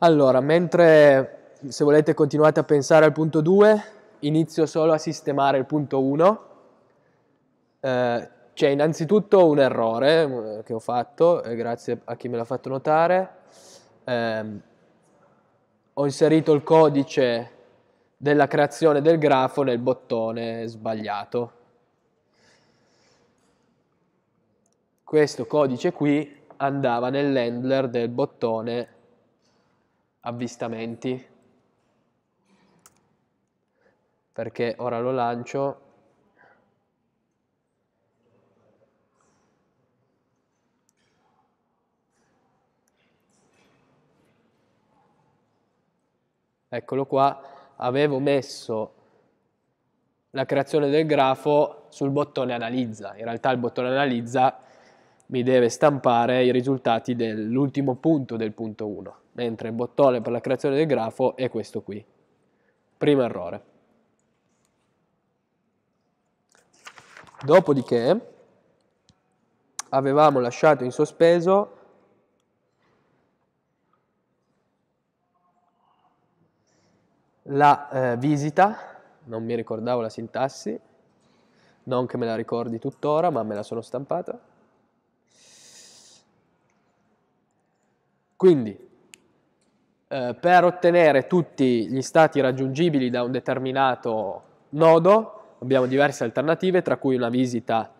Allora, mentre se volete continuate a pensare al punto 2, inizio solo a sistemare il punto 1. Eh, c'è innanzitutto un errore eh, che ho fatto, eh, grazie a chi me l'ha fatto notare. Eh, ho inserito il codice della creazione del grafo nel bottone sbagliato. Questo codice qui andava nell'handler del bottone sbagliato avvistamenti perché ora lo lancio eccolo qua avevo messo la creazione del grafo sul bottone analizza in realtà il bottone analizza mi deve stampare i risultati dell'ultimo punto del punto 1 mentre il bottone per la creazione del grafo è questo qui. Primo errore. Dopodiché avevamo lasciato in sospeso la eh, visita, non mi ricordavo la sintassi, non che me la ricordi tuttora, ma me la sono stampata. Quindi eh, per ottenere tutti gli stati raggiungibili da un determinato nodo abbiamo diverse alternative, tra cui una visita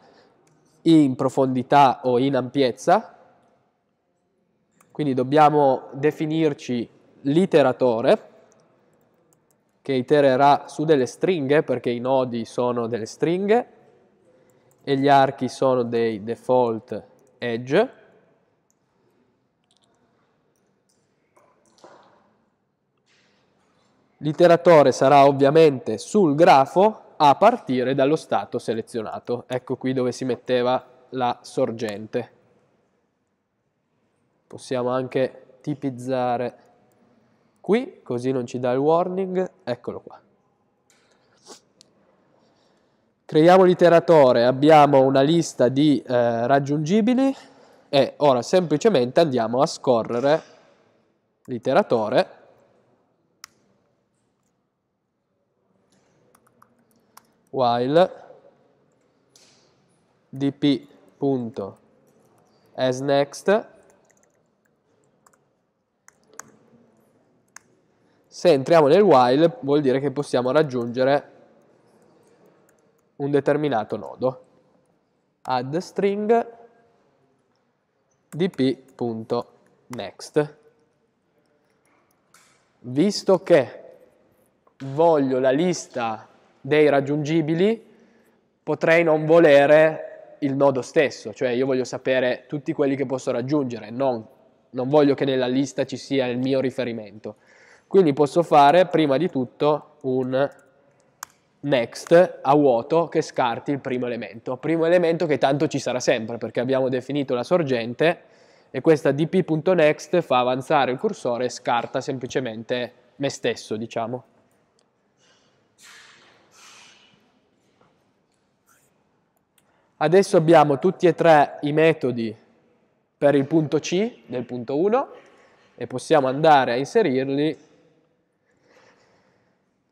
in profondità o in ampiezza. Quindi dobbiamo definirci l'iteratore che itererà su delle stringhe perché i nodi sono delle stringhe e gli archi sono dei default edge L'iteratore sarà ovviamente sul grafo a partire dallo stato selezionato. Ecco qui dove si metteva la sorgente. Possiamo anche tipizzare qui, così non ci dà il warning. Eccolo qua. Creiamo l'iteratore, abbiamo una lista di eh, raggiungibili e ora semplicemente andiamo a scorrere l'iteratore while dp.asNext se entriamo nel while vuol dire che possiamo raggiungere un determinato nodo add string dp.next visto che voglio la lista dei raggiungibili, potrei non volere il nodo stesso, cioè io voglio sapere tutti quelli che posso raggiungere, non, non voglio che nella lista ci sia il mio riferimento. Quindi posso fare prima di tutto un next a vuoto che scarti il primo elemento. Primo elemento che tanto ci sarà sempre perché abbiamo definito la sorgente e questa dp.next fa avanzare il cursore e scarta semplicemente me stesso, diciamo. Adesso abbiamo tutti e tre i metodi per il punto C del punto 1 e possiamo andare a inserirli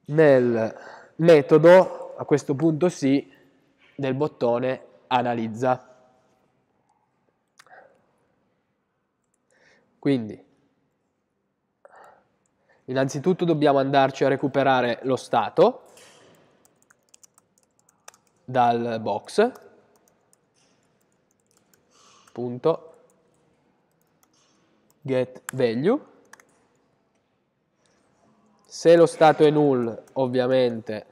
nel metodo, a questo punto sì, del bottone analizza. Quindi, innanzitutto dobbiamo andarci a recuperare lo stato dal box punto get value se lo stato è null ovviamente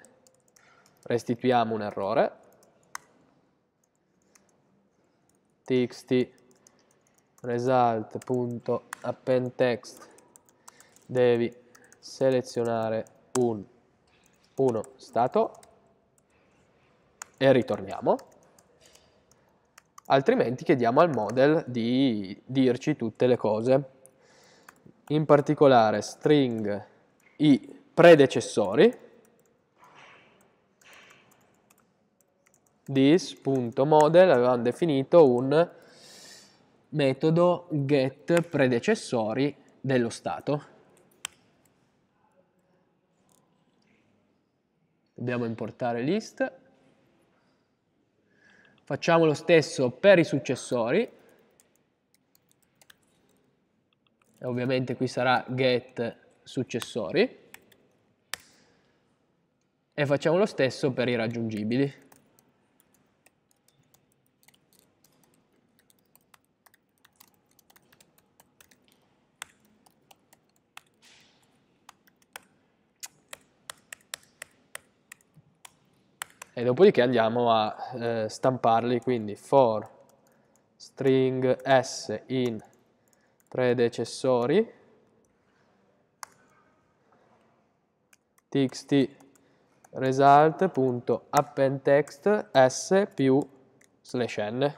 restituiamo un errore txt result.appendText devi selezionare un, uno stato e ritorniamo altrimenti chiediamo al model di dirci tutte le cose, in particolare string i predecessori this.model avevamo definito un metodo get predecessori dello stato. Dobbiamo importare list Facciamo lo stesso per i successori. E ovviamente qui sarà get successori. E facciamo lo stesso per i raggiungibili. e dopodiché andiamo a eh, stamparli, quindi for string s in predecessori txt result.appendText s più slash n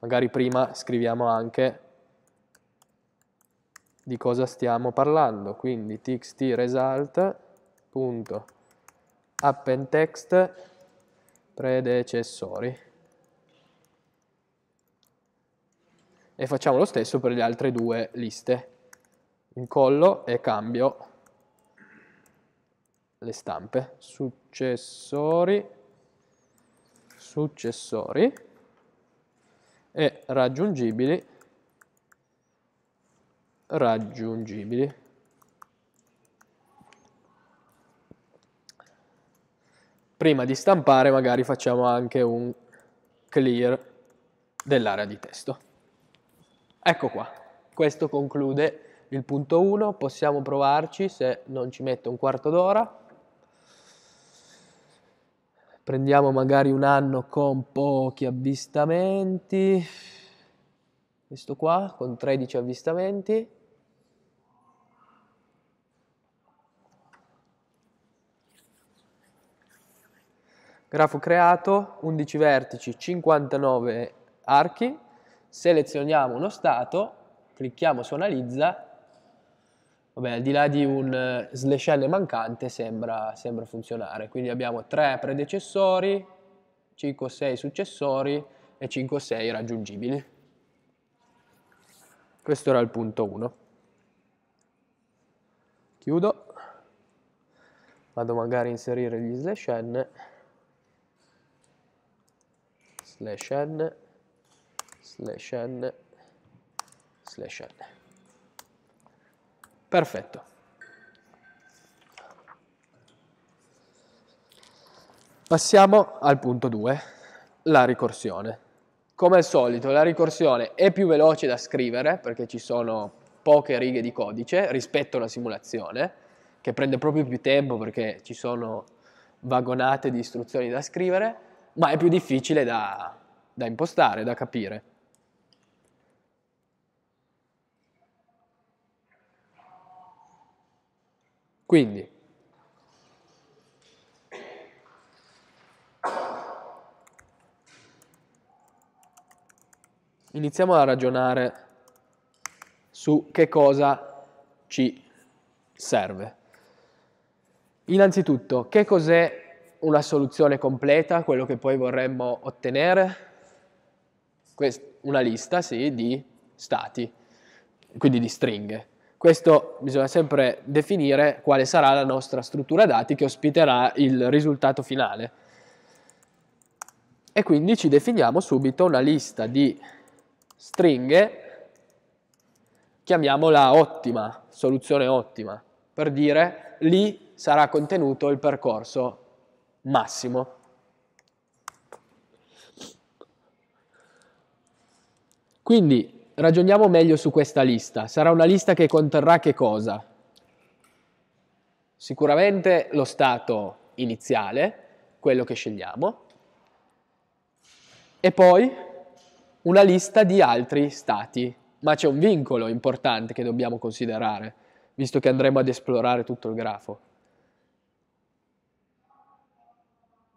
magari prima scriviamo anche di cosa stiamo parlando quindi txt result.appendText predecessori. E facciamo lo stesso per le altre due liste. Incollo e cambio le stampe. Successori, successori e raggiungibili, raggiungibili. prima di stampare magari facciamo anche un clear dell'area di testo. Ecco qua, questo conclude il punto 1, possiamo provarci se non ci mette un quarto d'ora. Prendiamo magari un anno con pochi avvistamenti, questo qua con 13 avvistamenti. Grafo creato, 11 vertici, 59 archi, selezioniamo uno stato, clicchiamo su analizza, vabbè al di là di un eh, slash L mancante sembra, sembra funzionare, quindi abbiamo 3 predecessori, 5 o 6 successori e 5 o 6 raggiungibili. Questo era il punto 1. Chiudo, vado magari a inserire gli slash N slash n slash n slash n perfetto passiamo al punto 2 la ricorsione come al solito la ricorsione è più veloce da scrivere perché ci sono poche righe di codice rispetto a una simulazione che prende proprio più tempo perché ci sono vagonate di istruzioni da scrivere ma è più difficile da, da impostare, da capire. Quindi, iniziamo a ragionare su che cosa ci serve. Innanzitutto, che cos'è una soluzione completa, quello che poi vorremmo ottenere? una lista sì, di stati, quindi di stringhe. Questo bisogna sempre definire quale sarà la nostra struttura dati che ospiterà il risultato finale. E quindi ci definiamo subito una lista di stringhe, chiamiamola ottima, soluzione ottima, per dire lì sarà contenuto il percorso massimo. Quindi ragioniamo meglio su questa lista. Sarà una lista che conterrà che cosa? Sicuramente lo stato iniziale, quello che scegliamo, e poi una lista di altri stati. Ma c'è un vincolo importante che dobbiamo considerare, visto che andremo ad esplorare tutto il grafo.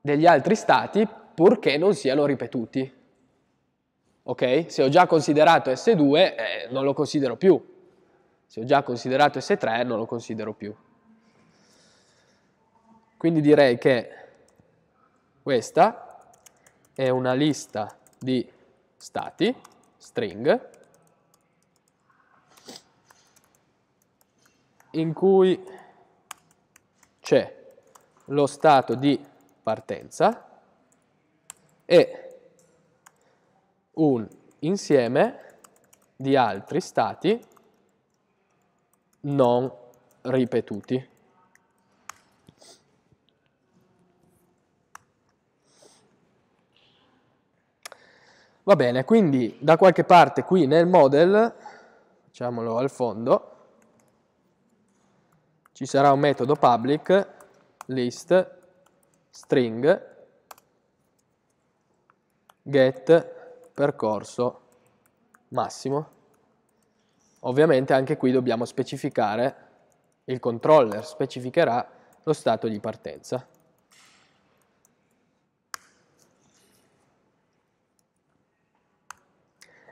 degli altri stati purché non siano ripetuti. Ok? Se ho già considerato S2 eh, non lo considero più. Se ho già considerato S3 non lo considero più. Quindi direi che questa è una lista di stati, string, in cui c'è lo stato di partenza e un insieme di altri stati non ripetuti. Va bene, quindi da qualche parte qui nel model, facciamolo al fondo, ci sarà un metodo public list string get percorso massimo. Ovviamente anche qui dobbiamo specificare, il controller specificherà lo stato di partenza.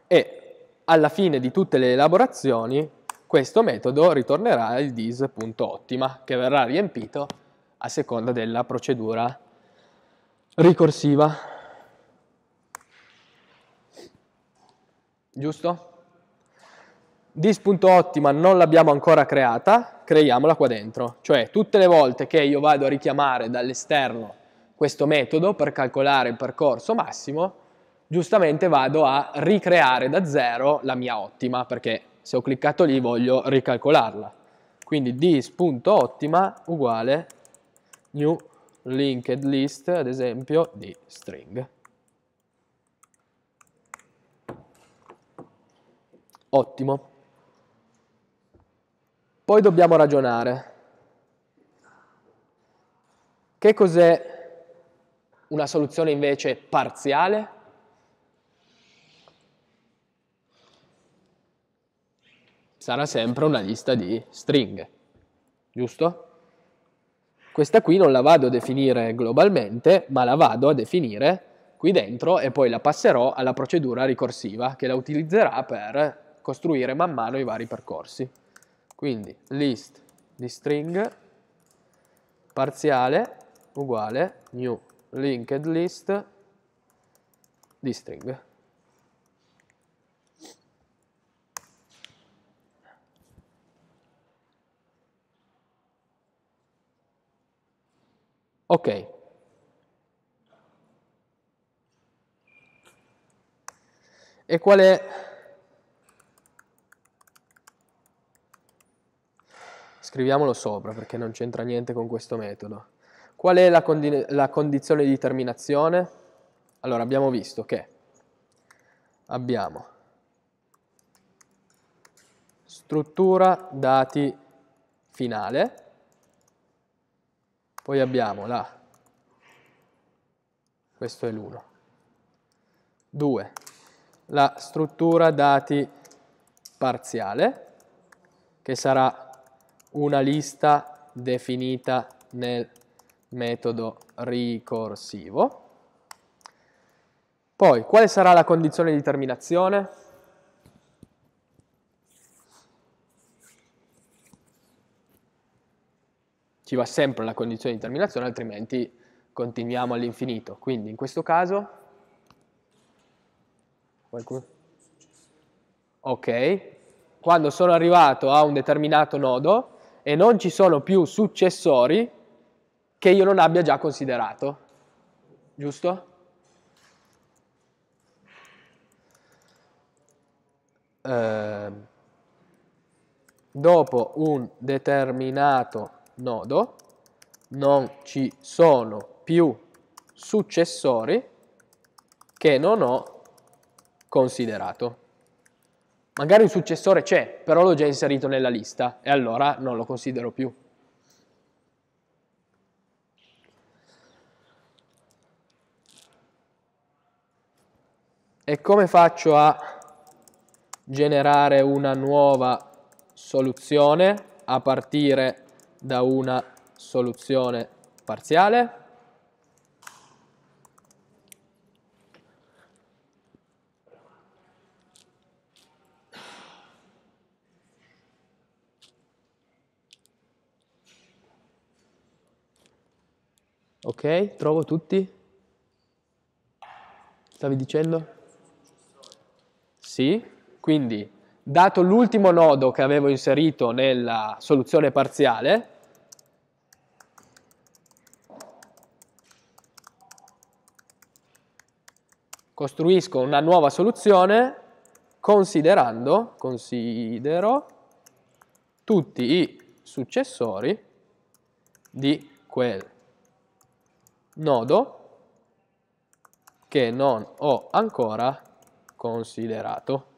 E alla fine di tutte le elaborazioni questo metodo ritornerà il dis.ottima che verrà riempito a seconda della procedura ricorsiva. Giusto? Dis.ottima non l'abbiamo ancora creata, creiamola qua dentro. Cioè tutte le volte che io vado a richiamare dall'esterno questo metodo per calcolare il percorso massimo, giustamente vado a ricreare da zero la mia ottima, perché se ho cliccato lì voglio ricalcolarla. Quindi dis.ottima uguale new linked list, ad esempio, di string. Ottimo. Poi dobbiamo ragionare. Che cos'è una soluzione invece parziale? Sarà sempre una lista di stringhe, giusto? Questa qui non la vado a definire globalmente, ma la vado a definire qui dentro e poi la passerò alla procedura ricorsiva che la utilizzerà per costruire man mano i vari percorsi. Quindi list di string parziale uguale new linked list di string. Ok. E qual è... Scriviamolo sopra perché non c'entra niente con questo metodo. Qual è la, condi la condizione di terminazione? Allora, abbiamo visto che abbiamo struttura dati finale poi abbiamo la, questo è l'1. 2. La struttura dati parziale, che sarà una lista definita nel metodo ricorsivo. Poi, quale sarà la condizione di terminazione? ci va sempre la condizione di terminazione, altrimenti continuiamo all'infinito. Quindi in questo caso... Ok. Quando sono arrivato a un determinato nodo e non ci sono più successori che io non abbia già considerato. Giusto? Eh, dopo un determinato nodo non ci sono più successori che non ho considerato. Magari un successore c'è, però l'ho già inserito nella lista e allora non lo considero più. E come faccio a generare una nuova soluzione a partire da una soluzione parziale. Ok, trovo tutti? Stavi dicendo? Sì, quindi dato l'ultimo nodo che avevo inserito nella soluzione parziale, costruisco una nuova soluzione considerando, considero tutti i successori di quel nodo che non ho ancora considerato.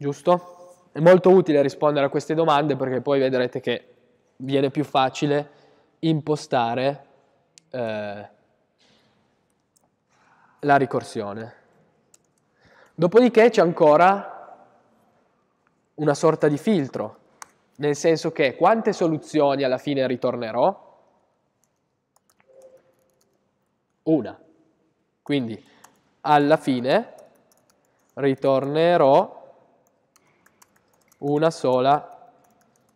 giusto? È molto utile rispondere a queste domande perché poi vedrete che viene più facile impostare eh, la ricorsione. Dopodiché c'è ancora una sorta di filtro, nel senso che quante soluzioni alla fine ritornerò? Una. Quindi alla fine ritornerò una sola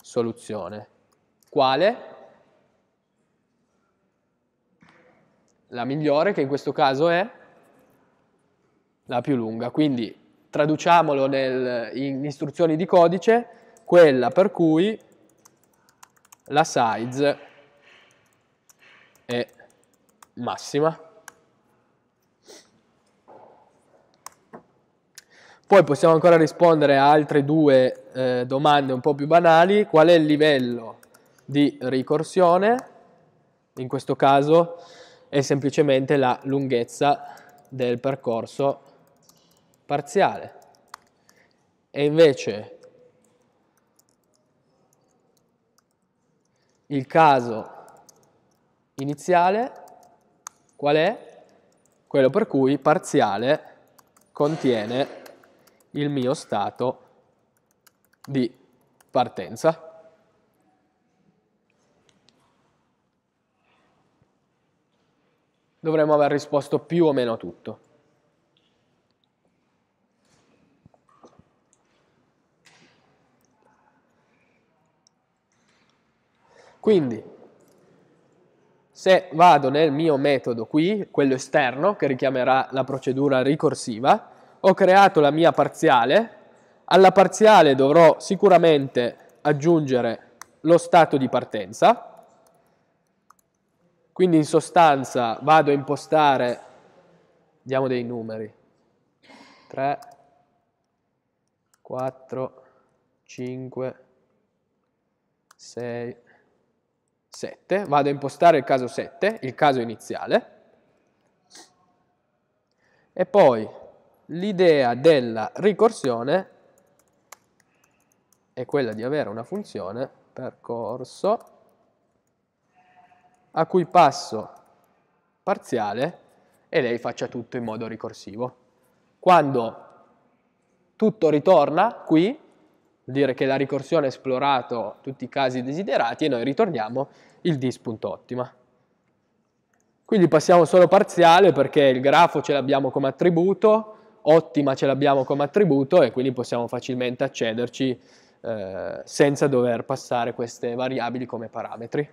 soluzione. Quale? La migliore, che in questo caso è la più lunga. Quindi traduciamolo nel, in istruzioni di codice, quella per cui la size è massima. Poi possiamo ancora rispondere a altre due eh, domande un po' più banali, qual è il livello di ricorsione? In questo caso è semplicemente la lunghezza del percorso parziale. E invece il caso iniziale qual è? Quello per cui parziale contiene il mio stato di partenza. Dovremmo aver risposto più o meno a tutto. Quindi, se vado nel mio metodo qui, quello esterno, che richiamerà la procedura ricorsiva, ho creato la mia parziale, alla parziale dovrò sicuramente aggiungere lo stato di partenza, quindi in sostanza vado a impostare, diamo dei numeri, 3, 4, 5, 6, 7, vado a impostare il caso 7, il caso iniziale, e poi l'idea della ricorsione è quella di avere una funzione percorso a cui passo parziale e lei faccia tutto in modo ricorsivo. Quando tutto ritorna qui, vuol dire che la ricorsione ha esplorato tutti i casi desiderati e noi ritorniamo il dis.ottima. Quindi passiamo solo parziale perché il grafo ce l'abbiamo come attributo, ottima ce l'abbiamo come attributo e quindi possiamo facilmente accederci eh, senza dover passare queste variabili come parametri.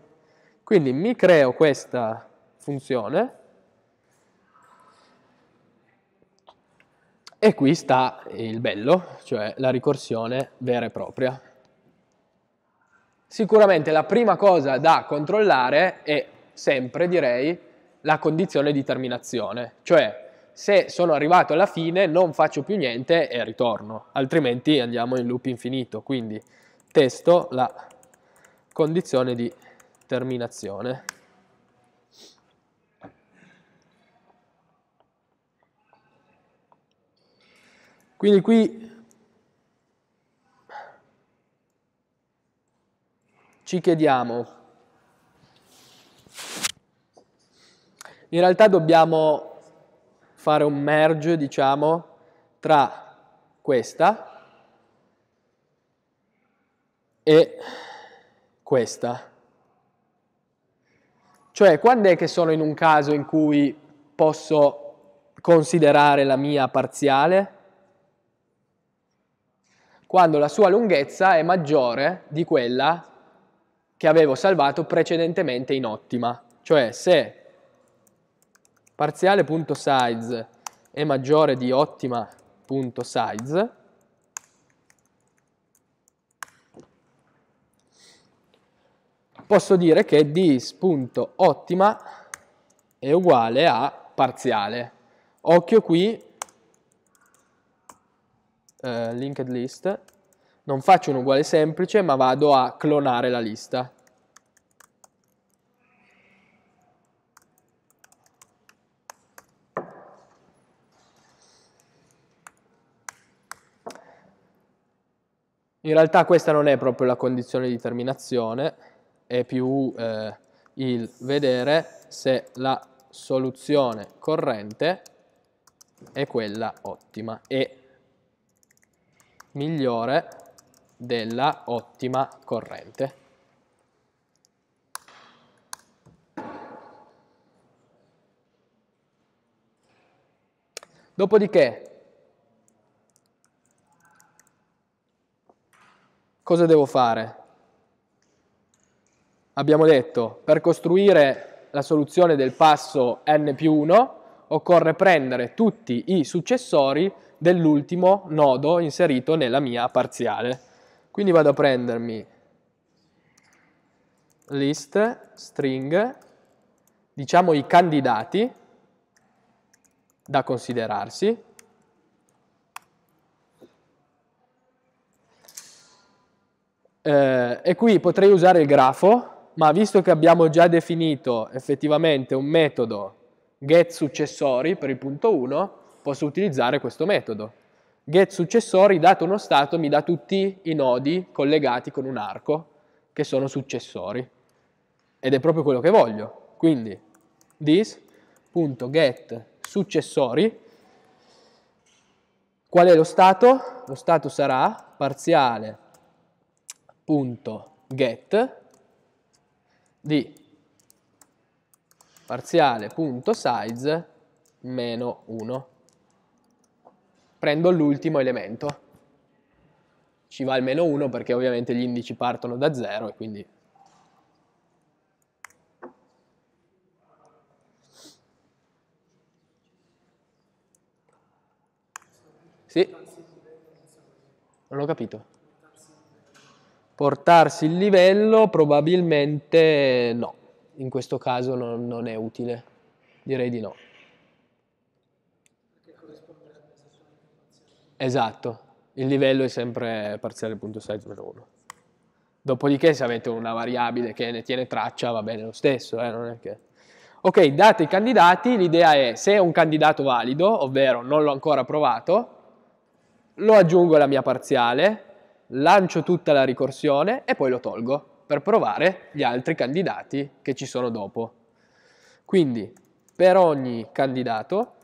Quindi mi creo questa funzione e qui sta il bello, cioè la ricorsione vera e propria. Sicuramente la prima cosa da controllare è sempre, direi, la condizione di terminazione, cioè se sono arrivato alla fine non faccio più niente e ritorno, altrimenti andiamo in loop infinito, quindi testo la condizione di terminazione. Quindi qui ci chiediamo, in realtà dobbiamo fare un merge, diciamo, tra questa e questa. Cioè, quando è che sono in un caso in cui posso considerare la mia parziale? Quando la sua lunghezza è maggiore di quella che avevo salvato precedentemente in ottima. Cioè, se parziale.size è maggiore di ottima.size posso dire che dis.ottima è uguale a parziale. Occhio qui, eh, linked list, non faccio un uguale semplice ma vado a clonare la lista. In realtà questa non è proprio la condizione di terminazione, è più eh, il vedere se la soluzione corrente è quella ottima e migliore della ottima corrente. Dopodiché cosa devo fare? Abbiamo detto, per costruire la soluzione del passo n più 1 occorre prendere tutti i successori dell'ultimo nodo inserito nella mia parziale. Quindi vado a prendermi list, string, diciamo i candidati da considerarsi, Eh, e qui potrei usare il grafo, ma visto che abbiamo già definito effettivamente un metodo get successori per il punto 1, posso utilizzare questo metodo. Get successori, dato uno stato, mi dà tutti i nodi collegati con un arco che sono successori. Ed è proprio quello che voglio. Quindi this.get successori. Qual è lo stato? Lo stato sarà parziale parziale.get di parziale.size meno 1. Prendo l'ultimo elemento. Ci va il meno 1 perché ovviamente gli indici partono da 0 e quindi Sì. Non ho capito portarsi il livello probabilmente no, in questo caso no, non è utile, direi di no. Esatto, il livello è sempre parziale.size meno 1. Dopodiché se avete una variabile che ne tiene traccia va bene lo stesso, eh, che... Ok, date i candidati, l'idea è se è un candidato valido, ovvero non l'ho ancora provato, lo aggiungo alla mia parziale, lancio tutta la ricorsione e poi lo tolgo per provare gli altri candidati che ci sono dopo. Quindi per ogni candidato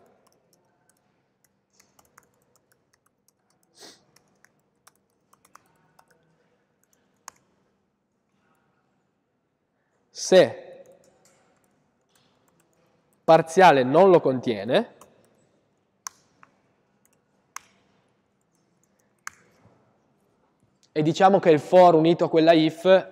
se parziale non lo contiene E diciamo che il for unito a quella if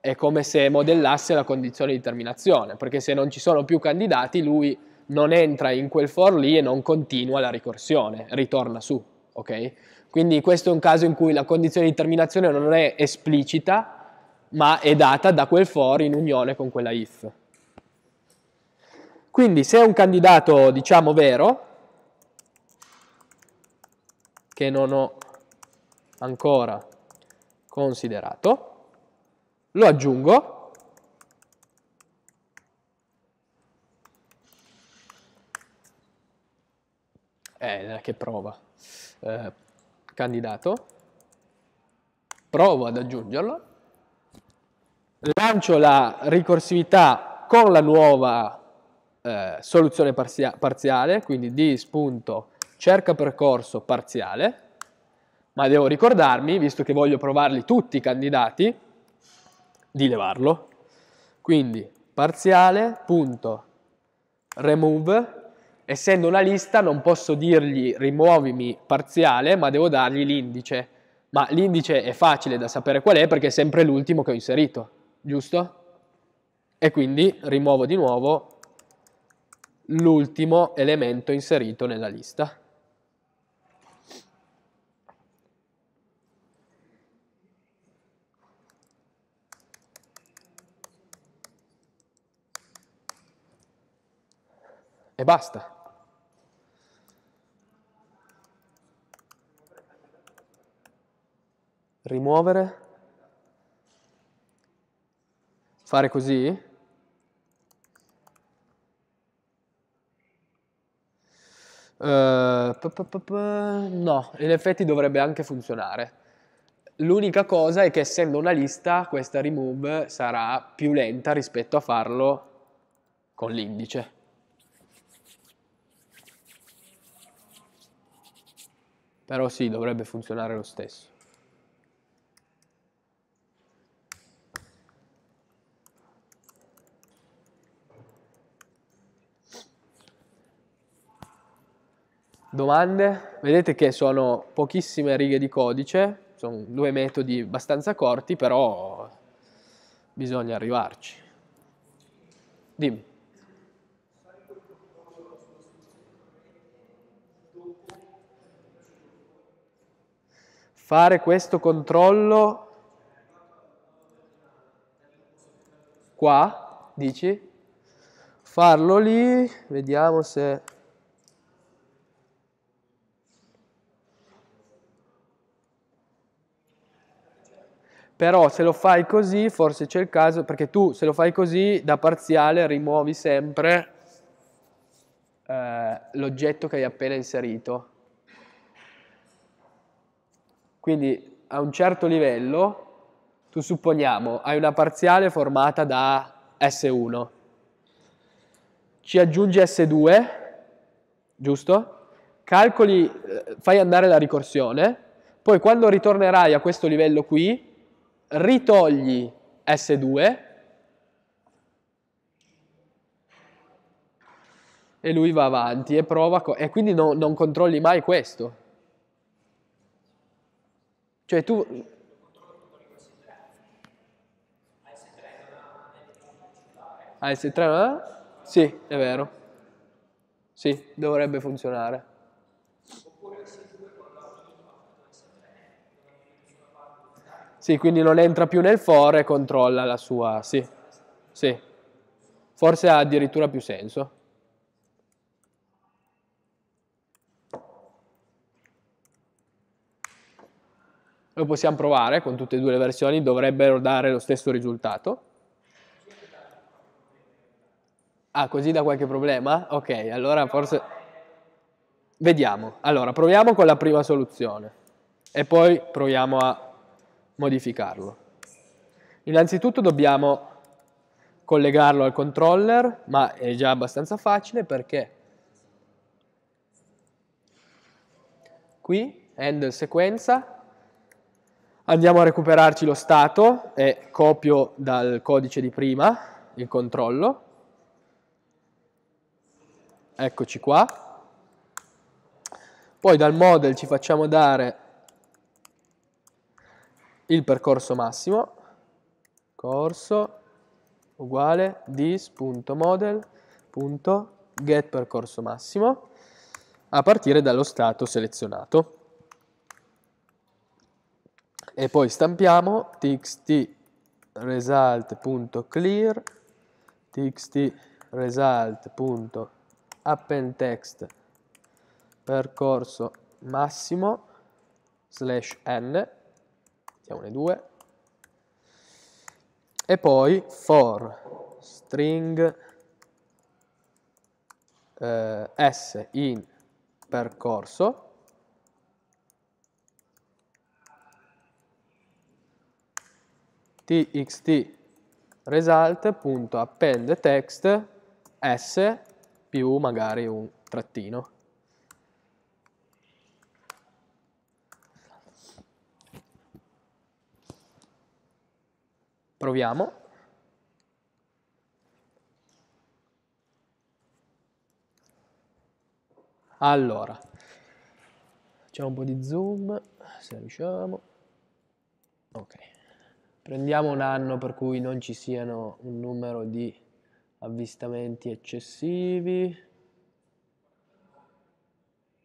è come se modellasse la condizione di terminazione, perché se non ci sono più candidati lui non entra in quel for lì e non continua la ricorsione, ritorna su, ok? Quindi questo è un caso in cui la condizione di terminazione non è esplicita, ma è data da quel for in unione con quella if. Quindi se è un candidato, diciamo, vero, che non ho ancora considerato, lo aggiungo eh, che prova, eh, candidato, provo ad aggiungerlo, lancio la ricorsività con la nuova eh, soluzione parzia parziale, quindi di percorso parziale, ma devo ricordarmi, visto che voglio provarli tutti i candidati, di levarlo. Quindi parziale.remove, essendo una lista non posso dirgli rimuovimi parziale, ma devo dargli l'indice. Ma l'indice è facile da sapere qual è perché è sempre l'ultimo che ho inserito, giusto? E quindi rimuovo di nuovo l'ultimo elemento inserito nella lista. e basta. Rimuovere, fare così. Eh, no, in effetti dovrebbe anche funzionare. L'unica cosa è che essendo una lista questa remove sarà più lenta rispetto a farlo con l'indice. Però sì, dovrebbe funzionare lo stesso. Domande? Vedete che sono pochissime righe di codice, sono due metodi abbastanza corti, però bisogna arrivarci. Dimmi. fare questo controllo qua, dici? Farlo lì, vediamo se... Però se lo fai così, forse c'è il caso, perché tu se lo fai così, da parziale rimuovi sempre eh, l'oggetto che hai appena inserito quindi a un certo livello, tu supponiamo, hai una parziale formata da S1, ci aggiungi S2, giusto? Calcoli, eh, fai andare la ricorsione, poi quando ritornerai a questo livello qui, ritogli S2 e lui va avanti e prova, e quindi no, non controlli mai questo. Cioè tu... AS3 non ha? Sì, è vero. Sì, dovrebbe funzionare. Sì, quindi non entra più nel for e controlla la sua... Sì, sì. Forse ha addirittura più senso. lo possiamo provare con tutte e due le versioni, dovrebbero dare lo stesso risultato. Ah, così da qualche problema? Ok, allora forse... Vediamo. Allora, proviamo con la prima soluzione e poi proviamo a modificarlo. Innanzitutto dobbiamo collegarlo al controller, ma è già abbastanza facile perché qui, end sequenza, Andiamo a recuperarci lo stato e copio dal codice di prima il controllo. Eccoci qua. Poi dal model ci facciamo dare il percorso massimo. Corso uguale dis.model.getPercorso massimo a partire dallo stato selezionato e poi stampiamo txt result.clear txt result.appendText percorso massimo slash n mettiamone due e poi for string eh, s in percorso txt result punto text s più magari un trattino. Proviamo. Allora, facciamo un po' di zoom, se riusciamo. Ok. Prendiamo un anno per cui non ci siano un numero di avvistamenti eccessivi.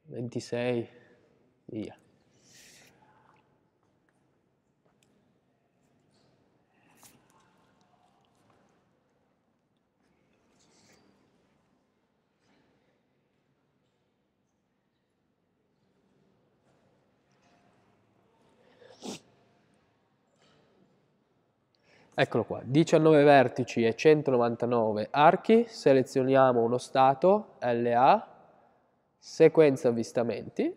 26, via. Eccolo qua, 19 vertici e 199 archi, selezioniamo uno stato, LA, sequenza avvistamenti,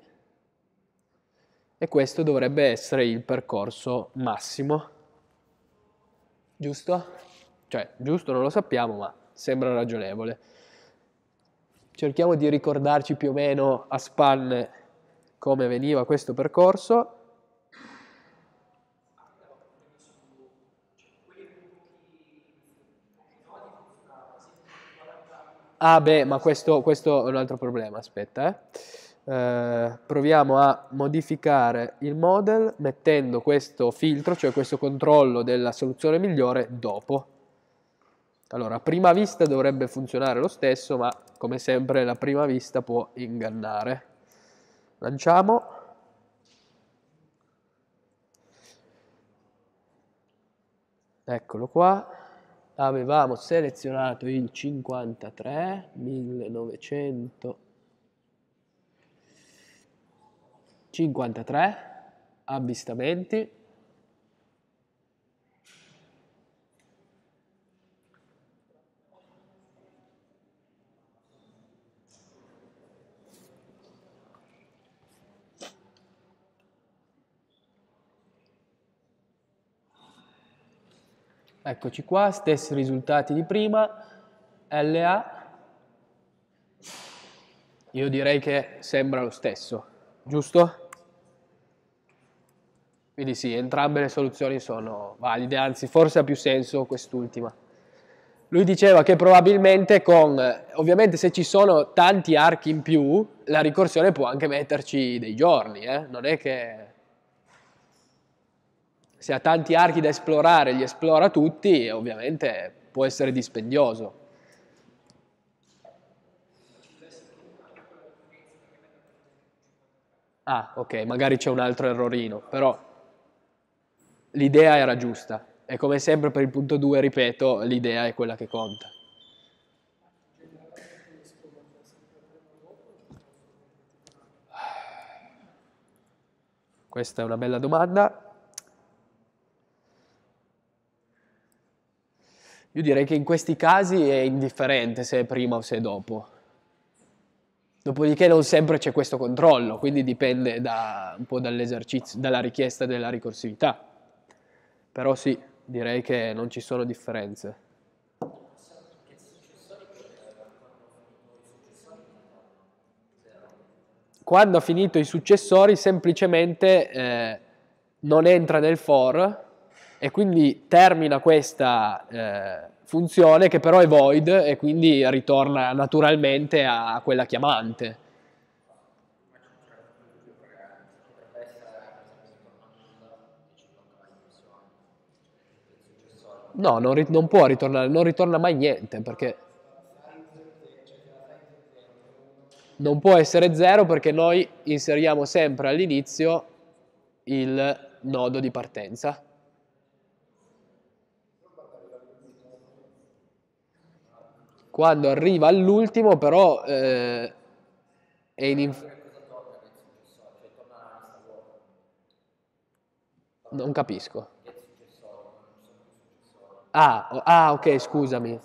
e questo dovrebbe essere il percorso massimo, giusto? Cioè, giusto non lo sappiamo, ma sembra ragionevole. Cerchiamo di ricordarci più o meno a spanne come veniva questo percorso, Ah beh, ma questo, questo è un altro problema, aspetta. Eh. Eh, proviamo a modificare il model mettendo questo filtro, cioè questo controllo della soluzione migliore dopo. Allora, a prima vista dovrebbe funzionare lo stesso, ma come sempre la prima vista può ingannare. Lanciamo. Eccolo qua avevamo selezionato il 53 1953 avvistamenti Eccoci qua, stessi risultati di prima, LA, io direi che sembra lo stesso, giusto? Quindi sì, entrambe le soluzioni sono valide, anzi forse ha più senso quest'ultima. Lui diceva che probabilmente con, ovviamente se ci sono tanti archi in più, la ricorsione può anche metterci dei giorni, eh? non è che se ha tanti archi da esplorare, li esplora tutti, ovviamente può essere dispendioso. Ah, ok, magari c'è un altro errorino, però l'idea era giusta. E come sempre per il punto 2, ripeto, l'idea è quella che conta. Questa è una bella domanda. Io direi che in questi casi è indifferente se è prima o se è dopo. Dopodiché non sempre c'è questo controllo, quindi dipende da, un po' dall'esercizio, dalla richiesta della ricorsività. Però sì, direi che non ci sono differenze. Quando ha finito i successori semplicemente eh, non entra nel for, e quindi termina questa eh, funzione che però è void e quindi ritorna naturalmente a quella chiamante. No, non, non può ritornare, non ritorna mai niente perché non può essere 0 perché noi inseriamo sempre all'inizio il nodo di partenza. quando arriva all'ultimo però eh, è in inf- non capisco ah, ah ok scusami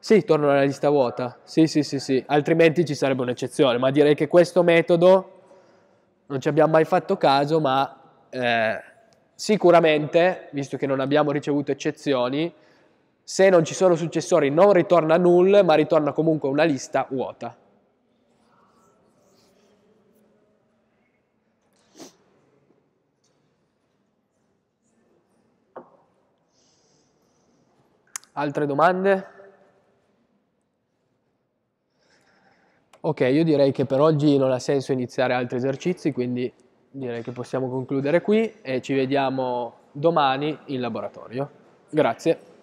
sì, torno alla lista vuota. Sì, sì, sì, sì, altrimenti ci sarebbe un'eccezione, ma direi che questo metodo non ci abbiamo mai fatto caso, ma eh, sicuramente, visto che non abbiamo ricevuto eccezioni, se non ci sono successori non ritorna null, ma ritorna comunque una lista vuota. Altre domande? Ok, io direi che per oggi non ha senso iniziare altri esercizi, quindi direi che possiamo concludere qui e ci vediamo domani in laboratorio. Grazie.